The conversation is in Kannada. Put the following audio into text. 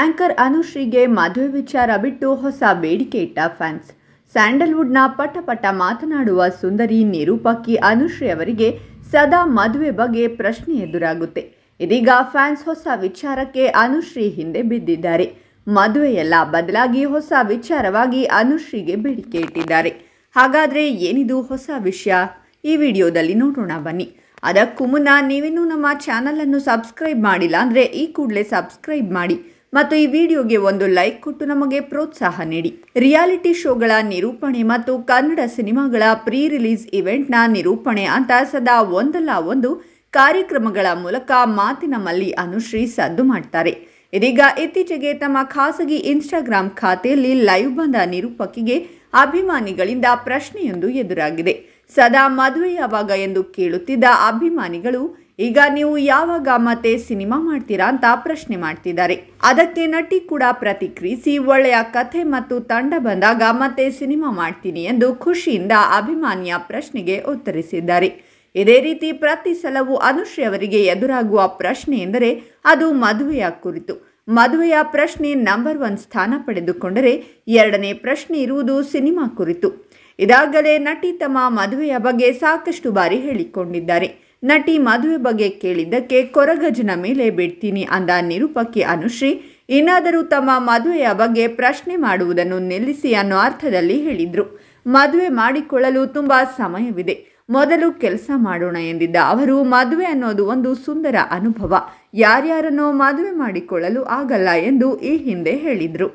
ಆಂಕರ್ ಅನುಶ್ರೀಗೆ ಮದುವೆ ವಿಚಾರ ಬಿಟ್ಟು ಹೊಸ ಬೇಡಿಕೆ ಇಟ್ಟ ಫ್ಯಾನ್ಸ್ ಸ್ಯಾಂಡಲ್ವುಡ್ನ ಪಟ ಪಟ ಮಾತನಾಡುವ ಸುಂದರಿ ನಿರೂಪಕಿ ಅನುಶ್ರೀ ಅವರಿಗೆ ಸದಾ ಮದುವೆ ಬಗ್ಗೆ ಪ್ರಶ್ನೆ ಎದುರಾಗುತ್ತೆ ಇದೀಗ ಫ್ಯಾನ್ಸ್ ಹೊಸ ವಿಚಾರಕ್ಕೆ ಅನುಶ್ರೀ ಹಿಂದೆ ಬಿದ್ದಿದ್ದಾರೆ ಮದುವೆಯೆಲ್ಲ ಬದಲಾಗಿ ಹೊಸ ವಿಚಾರವಾಗಿ ಅನುಶ್ರೀಗೆ ಬೇಡಿಕೆ ಇಟ್ಟಿದ್ದಾರೆ ಹಾಗಾದರೆ ಏನಿದು ಹೊಸ ವಿಷಯ ಈ ವಿಡಿಯೋದಲ್ಲಿ ನೋಡೋಣ ಬನ್ನಿ ಅದಕ್ಕೂ ಮುನ್ನ ನೀವಿನ್ನೂ ನಮ್ಮ ಚಾನಲನ್ನು ಸಬ್ಸ್ಕ್ರೈಬ್ ಮಾಡಿಲ್ಲ ಅಂದರೆ ಈ ಕೂಡಲೇ ಸಬ್ಸ್ಕ್ರೈಬ್ ಮಾಡಿ ಮತ್ತು ಈ ವಿಡಿಯೋಗೆ ಒಂದು ಲೈಕ್ ಕೊಟ್ಟು ನಮಗೆ ಪ್ರೋತ್ಸಾಹ ನೀಡಿ ರಿಯಾಲಿಟಿ ಶೋಗಳ ನಿರೂಪಣೆ ಮತ್ತು ಕನ್ನಡ ಸಿನಿಮಾಗಳ ಪ್ರೀ ರಿಲೀಸ್ ಇವೆಂಟ್ನ ನಿರೂಪಣೆ ಅಂತ ಸದಾ ಒಂದಲ್ಲ ಒಂದು ಕಾರ್ಯಕ್ರಮಗಳ ಮೂಲಕ ಮಾತಿನ ಮಲ್ಲಿ ಅನುಶ್ರೀ ಸದ್ದು ಮಾಡ್ತಾರೆ ಇದೀಗ ಇತ್ತೀಚೆಗೆ ತಮ್ಮ ಖಾಸಗಿ ಇನ್ಸ್ಟಾಗ್ರಾಮ್ ಖಾತೆಯಲ್ಲಿ ಲೈವ್ ಬಂದ ನಿರೂಪಕಿಗೆ ಅಭಿಮಾನಿಗಳಿಂದ ಪ್ರಶ್ನೆಯೊಂದು ಎದುರಾಗಿದೆ ಸದಾ ಮದುವೆಯಾವಾಗ ಎಂದು ಕೇಳುತ್ತಿದ್ದ ಅಭಿಮಾನಿಗಳು ಈಗ ನೀವು ಯಾವಾಗ ಮತ್ತೆ ಸಿನಿಮಾ ಮಾಡ್ತೀರಾ ಅಂತ ಪ್ರಶ್ನೆ ಮಾಡ್ತಿದ್ದಾರೆ ಅದಕ್ಕೆ ನಟಿ ಕೂಡ ಪ್ರತಿಕ್ರಿಯಿಸಿ ಒಳ್ಳೆಯ ಕಥೆ ಮತ್ತು ತಂಡ ಬಂದಾಗ ಮತ್ತೆ ಸಿನಿಮಾ ಮಾಡ್ತೀನಿ ಎಂದು ಖುಷಿಯಿಂದ ಅಭಿಮಾನಿಯ ಪ್ರಶ್ನೆಗೆ ಉತ್ತರಿಸಿದ್ದಾರೆ ಇದೇ ರೀತಿ ಪ್ರತಿ ಸಲವೂ ಅನುಶ್ರೀ ಅವರಿಗೆ ಎದುರಾಗುವ ಪ್ರಶ್ನೆ ಎಂದರೆ ಅದು ಮದುವೆಯ ಕುರಿತು ಮದುವೆಯ ಪ್ರಶ್ನೆ ನಂಬರ್ ಒನ್ ಸ್ಥಾನ ಪಡೆದುಕೊಂಡರೆ ಎರಡನೇ ಪ್ರಶ್ನೆ ಇರುವುದು ಸಿನಿಮಾ ಕುರಿತು ಇದಾಗಲೇ ನಟಿ ತಮ್ಮ ಮದುವೆಯ ಬಗ್ಗೆ ಸಾಕಷ್ಟು ಬಾರಿ ಹೇಳಿಕೊಂಡಿದ್ದಾರೆ ನಟಿ ಮದುವೆ ಬಗ್ಗೆ ಕೇಳಿದ್ದಕ್ಕೆ ಕೊರಗಜನ ಮೇಲೆ ಬಿಡ್ತೀನಿ ಅಂದ ನಿರೂಪಕಿ ಅನುಶ್ರೀ ಇನ್ನಾದರೂ ತಮ್ಮ ಮದುವೆಯ ಬಗ್ಗೆ ಪ್ರಶ್ನೆ ಮಾಡುವುದನ್ನು ನಿಲ್ಲಿಸಿ ಅನ್ನೋ ಅರ್ಥದಲ್ಲಿ ಹೇಳಿದ್ರು ಮದುವೆ ಮಾಡಿಕೊಳ್ಳಲು ತುಂಬ ಸಮಯವಿದೆ ಮೊದಲು ಕೆಲಸ ಮಾಡೋಣ ಎಂದಿದ್ದ ಅವರು ಮದುವೆ ಅನ್ನೋದು ಒಂದು ಸುಂದರ ಅನುಭವ ಯಾರ್ಯಾರನ್ನೋ ಮದುವೆ ಮಾಡಿಕೊಳ್ಳಲು ಆಗಲ್ಲ ಎಂದು ಈ ಹಿಂದೆ ಹೇಳಿದರು